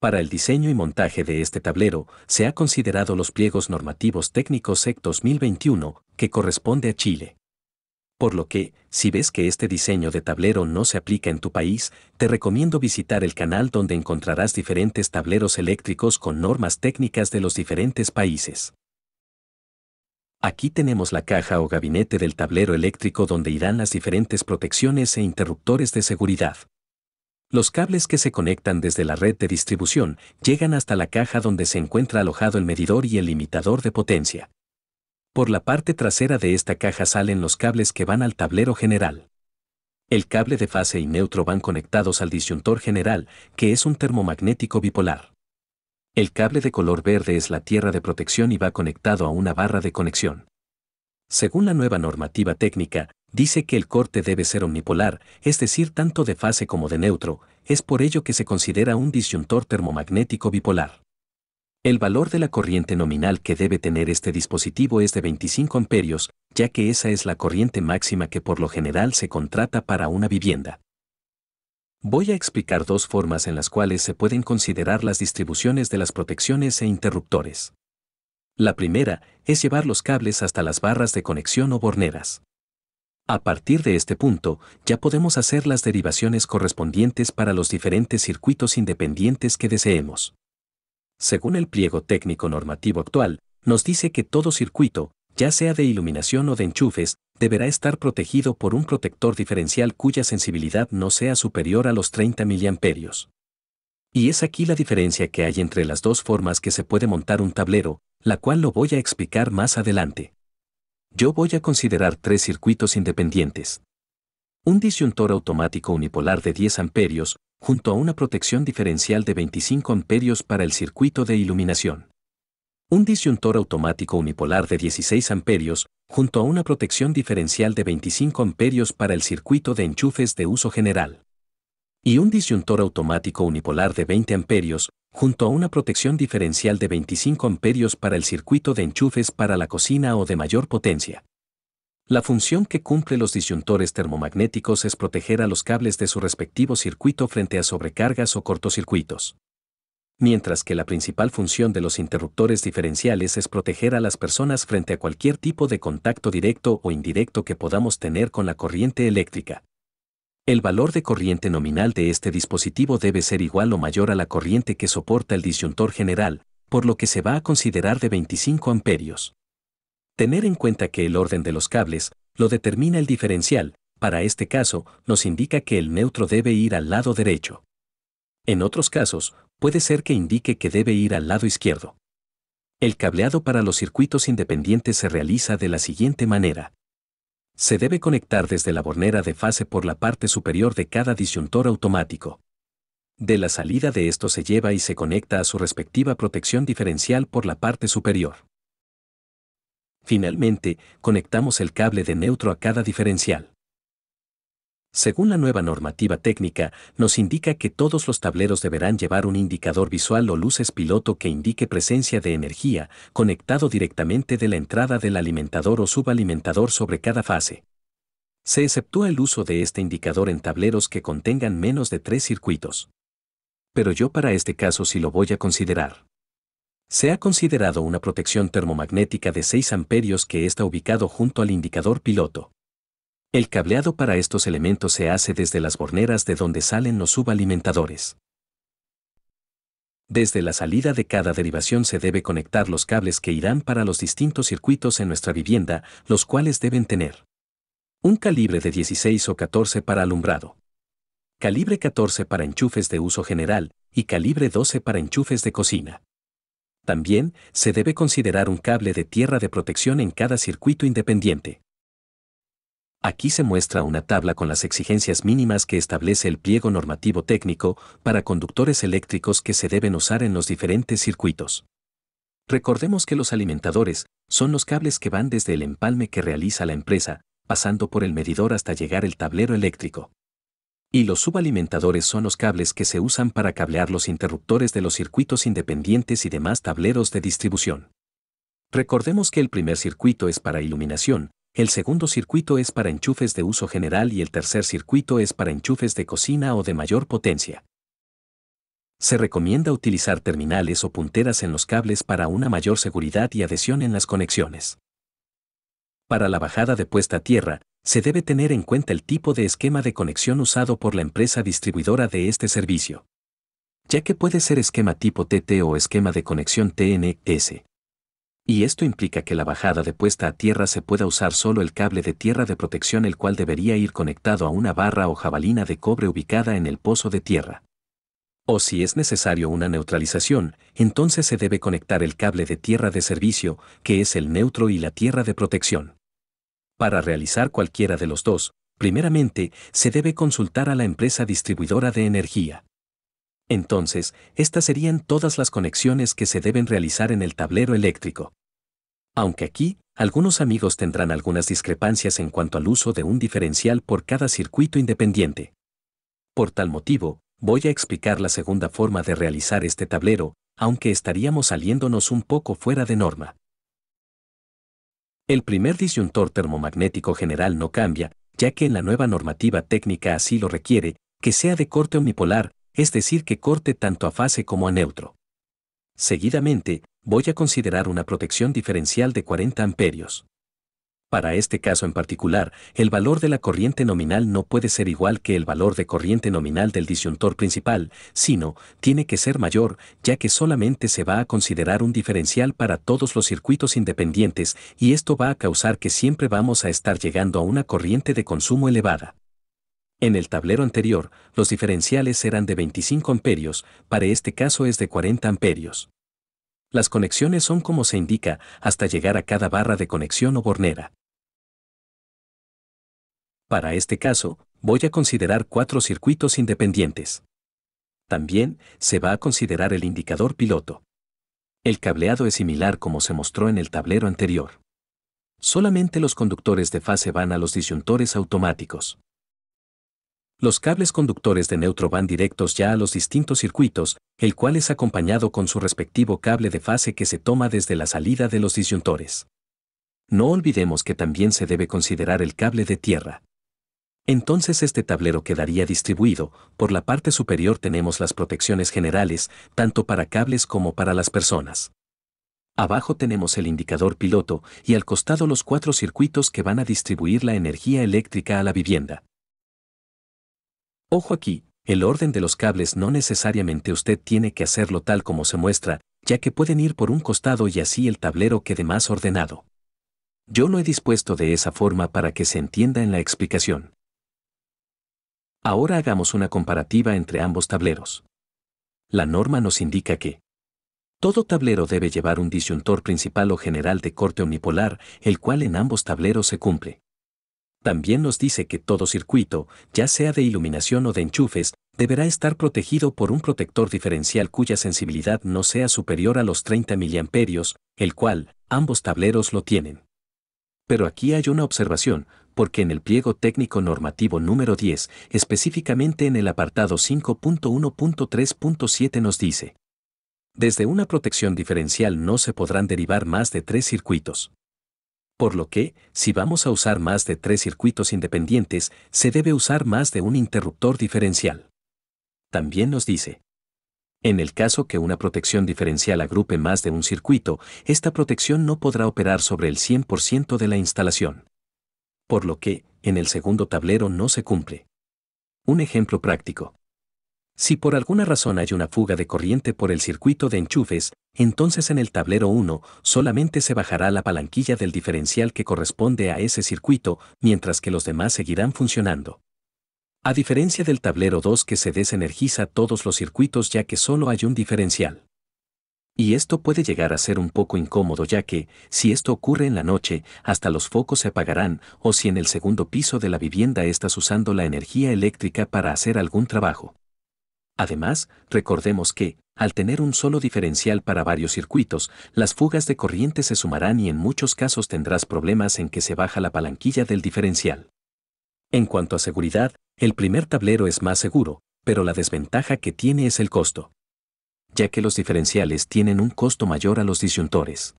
Para el diseño y montaje de este tablero, se ha considerado los pliegos normativos técnicos SEC 2021, que corresponde a Chile. Por lo que, si ves que este diseño de tablero no se aplica en tu país, te recomiendo visitar el canal donde encontrarás diferentes tableros eléctricos con normas técnicas de los diferentes países. Aquí tenemos la caja o gabinete del tablero eléctrico donde irán las diferentes protecciones e interruptores de seguridad. Los cables que se conectan desde la red de distribución llegan hasta la caja donde se encuentra alojado el medidor y el limitador de potencia. Por la parte trasera de esta caja salen los cables que van al tablero general. El cable de fase y neutro van conectados al disyuntor general, que es un termomagnético bipolar. El cable de color verde es la tierra de protección y va conectado a una barra de conexión. Según la nueva normativa técnica, dice que el corte debe ser omnipolar, es decir, tanto de fase como de neutro, es por ello que se considera un disyuntor termomagnético bipolar. El valor de la corriente nominal que debe tener este dispositivo es de 25 amperios, ya que esa es la corriente máxima que por lo general se contrata para una vivienda. Voy a explicar dos formas en las cuales se pueden considerar las distribuciones de las protecciones e interruptores. La primera es llevar los cables hasta las barras de conexión o borneras. A partir de este punto, ya podemos hacer las derivaciones correspondientes para los diferentes circuitos independientes que deseemos. Según el pliego técnico normativo actual, nos dice que todo circuito, ya sea de iluminación o de enchufes, deberá estar protegido por un protector diferencial cuya sensibilidad no sea superior a los 30 mA. Y es aquí la diferencia que hay entre las dos formas que se puede montar un tablero, la cual lo voy a explicar más adelante. Yo voy a considerar tres circuitos independientes. Un disyuntor automático unipolar de 10 amperios, junto a una protección diferencial de 25 amperios para el circuito de iluminación. Un disyuntor automático unipolar de 16 amperios, junto a una protección diferencial de 25 amperios para el circuito de enchufes de uso general. Y un disyuntor automático unipolar de 20 amperios, junto a una protección diferencial de 25 amperios para el circuito de enchufes para la cocina o de mayor potencia. La función que cumple los disyuntores termomagnéticos es proteger a los cables de su respectivo circuito frente a sobrecargas o cortocircuitos. Mientras que la principal función de los interruptores diferenciales es proteger a las personas frente a cualquier tipo de contacto directo o indirecto que podamos tener con la corriente eléctrica. El valor de corriente nominal de este dispositivo debe ser igual o mayor a la corriente que soporta el disyuntor general, por lo que se va a considerar de 25 amperios. Tener en cuenta que el orden de los cables lo determina el diferencial, para este caso nos indica que el neutro debe ir al lado derecho. En otros casos, puede ser que indique que debe ir al lado izquierdo. El cableado para los circuitos independientes se realiza de la siguiente manera. Se debe conectar desde la bornera de fase por la parte superior de cada disyuntor automático. De la salida de esto se lleva y se conecta a su respectiva protección diferencial por la parte superior. Finalmente, conectamos el cable de neutro a cada diferencial. Según la nueva normativa técnica, nos indica que todos los tableros deberán llevar un indicador visual o luces piloto que indique presencia de energía, conectado directamente de la entrada del alimentador o subalimentador sobre cada fase. Se exceptúa el uso de este indicador en tableros que contengan menos de tres circuitos. Pero yo para este caso sí lo voy a considerar. Se ha considerado una protección termomagnética de 6 amperios que está ubicado junto al indicador piloto. El cableado para estos elementos se hace desde las borneras de donde salen los subalimentadores. Desde la salida de cada derivación se debe conectar los cables que irán para los distintos circuitos en nuestra vivienda, los cuales deben tener un calibre de 16 o 14 para alumbrado, calibre 14 para enchufes de uso general y calibre 12 para enchufes de cocina. También se debe considerar un cable de tierra de protección en cada circuito independiente. Aquí se muestra una tabla con las exigencias mínimas que establece el pliego normativo técnico para conductores eléctricos que se deben usar en los diferentes circuitos. Recordemos que los alimentadores son los cables que van desde el empalme que realiza la empresa, pasando por el medidor hasta llegar el tablero eléctrico. Y los subalimentadores son los cables que se usan para cablear los interruptores de los circuitos independientes y demás tableros de distribución. Recordemos que el primer circuito es para iluminación, el segundo circuito es para enchufes de uso general y el tercer circuito es para enchufes de cocina o de mayor potencia. Se recomienda utilizar terminales o punteras en los cables para una mayor seguridad y adhesión en las conexiones. Para la bajada de puesta a tierra, se debe tener en cuenta el tipo de esquema de conexión usado por la empresa distribuidora de este servicio, ya que puede ser esquema tipo TT o esquema de conexión TNS y esto implica que la bajada de puesta a tierra se pueda usar solo el cable de tierra de protección el cual debería ir conectado a una barra o jabalina de cobre ubicada en el pozo de tierra. O si es necesario una neutralización, entonces se debe conectar el cable de tierra de servicio, que es el neutro y la tierra de protección. Para realizar cualquiera de los dos, primeramente, se debe consultar a la empresa distribuidora de energía. Entonces, estas serían todas las conexiones que se deben realizar en el tablero eléctrico. Aunque aquí, algunos amigos tendrán algunas discrepancias en cuanto al uso de un diferencial por cada circuito independiente. Por tal motivo, voy a explicar la segunda forma de realizar este tablero, aunque estaríamos saliéndonos un poco fuera de norma. El primer disyuntor termomagnético general no cambia, ya que en la nueva normativa técnica así lo requiere, que sea de corte omnipolar, es decir que corte tanto a fase como a neutro. Seguidamente, voy a considerar una protección diferencial de 40 amperios. Para este caso en particular, el valor de la corriente nominal no puede ser igual que el valor de corriente nominal del disyuntor principal, sino tiene que ser mayor, ya que solamente se va a considerar un diferencial para todos los circuitos independientes y esto va a causar que siempre vamos a estar llegando a una corriente de consumo elevada. En el tablero anterior, los diferenciales eran de 25 amperios, para este caso es de 40 amperios. Las conexiones son como se indica hasta llegar a cada barra de conexión o bornera. Para este caso, voy a considerar cuatro circuitos independientes. También se va a considerar el indicador piloto. El cableado es similar como se mostró en el tablero anterior. Solamente los conductores de fase van a los disyuntores automáticos los cables conductores de neutro van directos ya a los distintos circuitos, el cual es acompañado con su respectivo cable de fase que se toma desde la salida de los disyuntores. No olvidemos que también se debe considerar el cable de tierra. Entonces este tablero quedaría distribuido, por la parte superior tenemos las protecciones generales, tanto para cables como para las personas. Abajo tenemos el indicador piloto y al costado los cuatro circuitos que van a distribuir la energía eléctrica a la vivienda. Ojo aquí, el orden de los cables no necesariamente usted tiene que hacerlo tal como se muestra, ya que pueden ir por un costado y así el tablero quede más ordenado. Yo lo he dispuesto de esa forma para que se entienda en la explicación. Ahora hagamos una comparativa entre ambos tableros. La norma nos indica que todo tablero debe llevar un disyuntor principal o general de corte omnipolar, el cual en ambos tableros se cumple también nos dice que todo circuito, ya sea de iluminación o de enchufes, deberá estar protegido por un protector diferencial cuya sensibilidad no sea superior a los 30 mA, el cual, ambos tableros lo tienen. Pero aquí hay una observación, porque en el pliego técnico normativo número 10, específicamente en el apartado 5.1.3.7 nos dice, desde una protección diferencial no se podrán derivar más de tres circuitos por lo que, si vamos a usar más de tres circuitos independientes, se debe usar más de un interruptor diferencial. También nos dice, en el caso que una protección diferencial agrupe más de un circuito, esta protección no podrá operar sobre el 100% de la instalación. Por lo que, en el segundo tablero no se cumple. Un ejemplo práctico. Si por alguna razón hay una fuga de corriente por el circuito de enchufes, entonces en el tablero 1 solamente se bajará la palanquilla del diferencial que corresponde a ese circuito, mientras que los demás seguirán funcionando. A diferencia del tablero 2 que se desenergiza todos los circuitos ya que solo hay un diferencial. Y esto puede llegar a ser un poco incómodo ya que, si esto ocurre en la noche, hasta los focos se apagarán o si en el segundo piso de la vivienda estás usando la energía eléctrica para hacer algún trabajo. Además, recordemos que, al tener un solo diferencial para varios circuitos, las fugas de corriente se sumarán y en muchos casos tendrás problemas en que se baja la palanquilla del diferencial. En cuanto a seguridad, el primer tablero es más seguro, pero la desventaja que tiene es el costo. Ya que los diferenciales tienen un costo mayor a los disyuntores.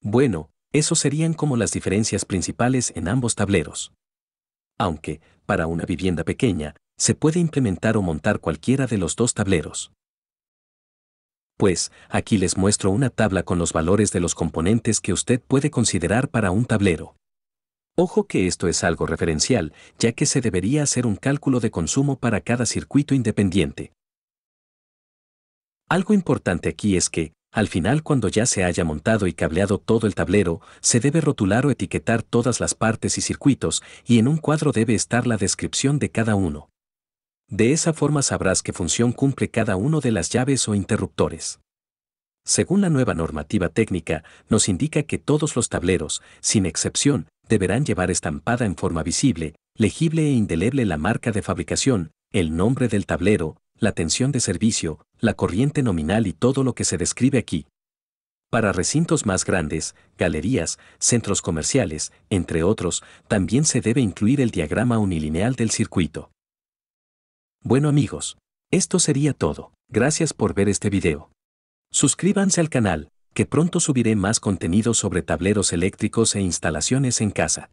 Bueno, eso serían como las diferencias principales en ambos tableros. Aunque, para una vivienda pequeña, se puede implementar o montar cualquiera de los dos tableros. Pues, aquí les muestro una tabla con los valores de los componentes que usted puede considerar para un tablero. Ojo que esto es algo referencial, ya que se debería hacer un cálculo de consumo para cada circuito independiente. Algo importante aquí es que, al final cuando ya se haya montado y cableado todo el tablero, se debe rotular o etiquetar todas las partes y circuitos, y en un cuadro debe estar la descripción de cada uno. De esa forma sabrás qué función cumple cada uno de las llaves o interruptores. Según la nueva normativa técnica, nos indica que todos los tableros, sin excepción, deberán llevar estampada en forma visible, legible e indeleble la marca de fabricación, el nombre del tablero, la tensión de servicio, la corriente nominal y todo lo que se describe aquí. Para recintos más grandes, galerías, centros comerciales, entre otros, también se debe incluir el diagrama unilineal del circuito. Bueno amigos, esto sería todo. Gracias por ver este video. Suscríbanse al canal, que pronto subiré más contenido sobre tableros eléctricos e instalaciones en casa.